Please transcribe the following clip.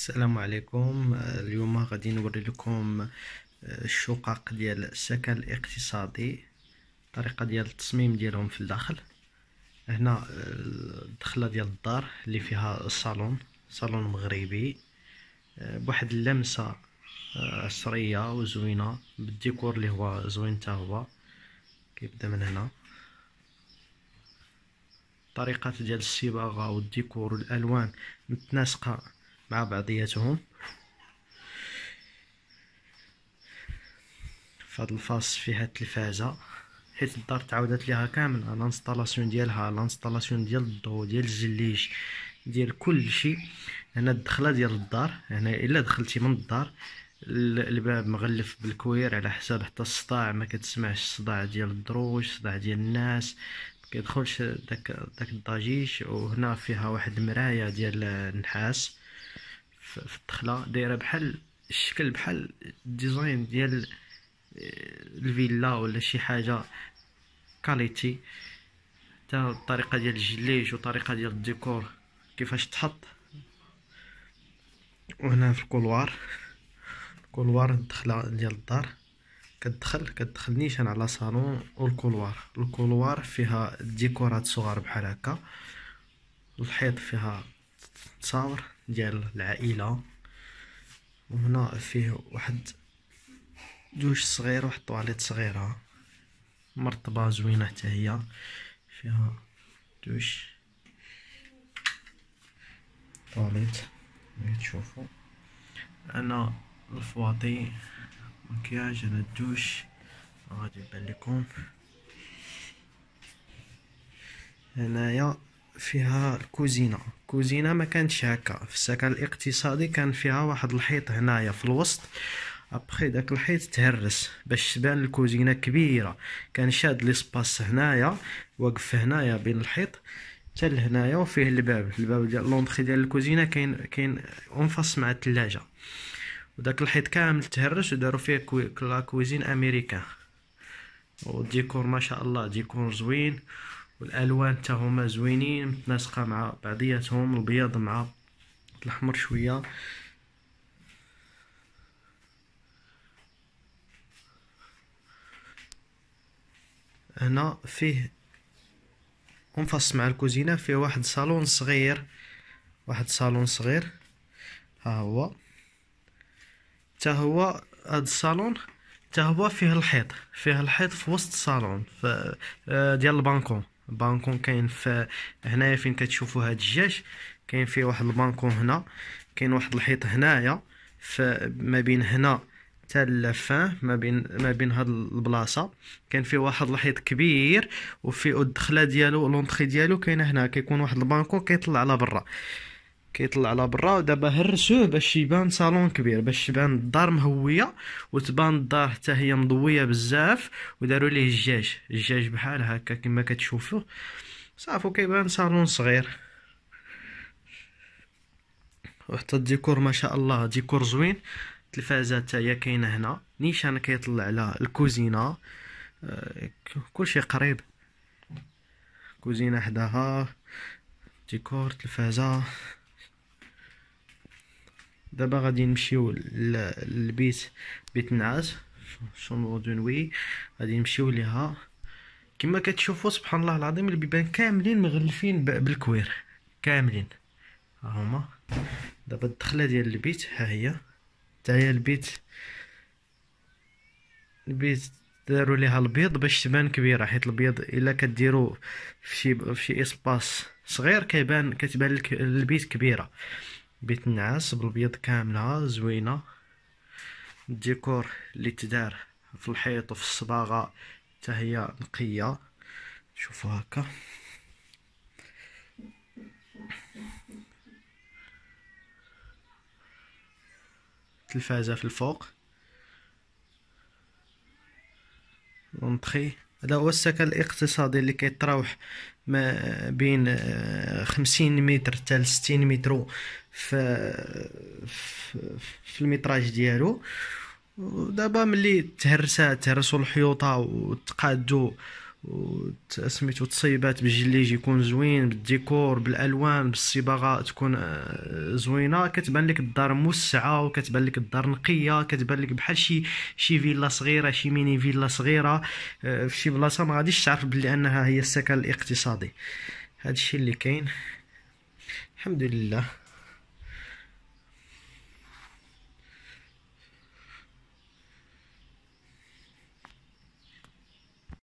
السلام عليكم اليوم غادي نوري لكم الشقق ديال السكن الاقتصادي الطريقه ديال التصميم ديالهم في الداخل هنا الدخله ديال الدار اللي فيها صالون صالون مغربي آه، بواحد اللمسه آه، عصريه وزوينه بالديكور اللي هو زوين حتى هو كيبدا من هنا طريقه ديال الصباغه والديكور والالوان متناسقه مع بعضياتهم فهاد الفاص فيها التلفازة حيت الدار تعاودت ليها كامل لانسطالاسيون ديالها لانسطالاسيون ديال الضو ديال الجليج ديال كلشي هنا الدخله ديال الدار هنا الا دخلتي من الدار الباب مغلف بالكوير على حساب حتى الصداع ما كتسمعش الصداع ديال الدروج الصداع ديال الناس ما كيدخلش داك داك الضجيج وهنا فيها واحد المرايه ديال النحاس في الدخله دايره بحال الشكل بحال ديزاين ديال آه، الفيلا ولا شي حاجه كاليتي حتى الطريقه ديال الجليج وطريقه ديال الديكور كيفاش تحط وهنا في الكولوار الكولوار الدخله ديال الدار كتدخل كتدخل نيشان على صالون والكولوار الكولوار فيها ديكورات صغار بحال هكا الحيط فيها تصاور ديال العائله وهنا فيه واحد دوش صغير واحد طواليت صغيره مرطبه زوينه حتى هي فيها دوش طواليت تشوفوا انا الفواطي مكياج انا الدوش غادي يبان لكم هنايا فيها كوزينه كوزينه ما كانتش هكا في السكن الاقتصادي كان فيها واحد الحيط هنايا في الوسط ابخي داك الحيط تهرس باش تبان الكوزينه كبيره كان شاد ليسباس هنايا واقف هنايا بين الحيط حتى لهنايا وفيه الباب الباب ديال لونطخي ديال الكوزينه كاين كاين انفاس مع الثلاجه وداك الحيط كامل تهرس وداروا فيه كوي... لا كوزين امريكان وديكور oh, ما شاء الله ديكور زوين والالوان تا هما زوينين متناسقه مع بعضياتهم البياض مع الاحمر شويه هنا فيه انفص مع الكوزينه فيه واحد صالون صغير واحد صالون صغير ها هو تا هو هاد الصالون تا هو فيه الحيط فيه الحيط في وسط الصالون آه، ديال البانكون بانكون كاين في هنايا فين كتشوفوا هاد الجاج كاين فيه واحد البانكون هنا كاين واحد الحيط هنايا فما بين هنا حتى لافان ما بين ما بين هاد البلاصه كان فيه واحد الحيط كبير وفي الدخله ديالو لونطري ديالو كاينه هنا كيكون واحد البانكون كيطلع على برا كيطلع برا ودابا هرسوه باش يبان صالون كبير باش تبان الدار مهويه وتبان الدار حتى هي مضويه بزاف وداروا ليه الجاج الجاج بحال هكا كما كتشوفوا صافو كيبان صالون صغير وحتى الديكور ما شاء الله ديكور زوين التلفازه حتى هي كاينه هنا نيشان كيطلع على الكوزينه آه، كلشي قريب كوزينه حداها ديكور تلفازه دابا غادي نمشيو للبيت بيت نعاس شومبر دو نوي غادي نمشيو ليها كما كتشوفوا سبحان الله العظيم البيبان كاملين مغلفين بالكوير كاملين ها هما دابا الدخله ديال البيت ها هي تاعي البيت البيت داروا ليها البيض باش تبان كبيره حيت البيض الا كديرو في شي في شي اسباس صغير كيبان كتبان البيت كبيره بيت النعاس بالبيض كاملة زوينة الديكور اللي تدار في الحيط وفي الصباغة حتى هي نقية شوفوا هكا تلفازة في الفوق لونطخي هذا هو السكن الاقتصادي اللي كيتراوح ما بين آه، خمسين متر حتى لستين متر في في الميتراج ديالو دابا ملي تهرسات تهرسوا الحيوطه وتقادوا وسميتو تصيبات بالجليج يكون زوين بالديكور بالالوان بالصباغه تكون آه، زوينه كتبان لك الدار موسعه وكتبان لك الدار نقيه كتبان لك بحال شي شي فيلا صغيره شي ميني فيلا صغيره آه، في شي بلاصه ما غاديش تعرف بلي انها هي السكن الاقتصادي هذا الشيء اللي كاين الحمد لله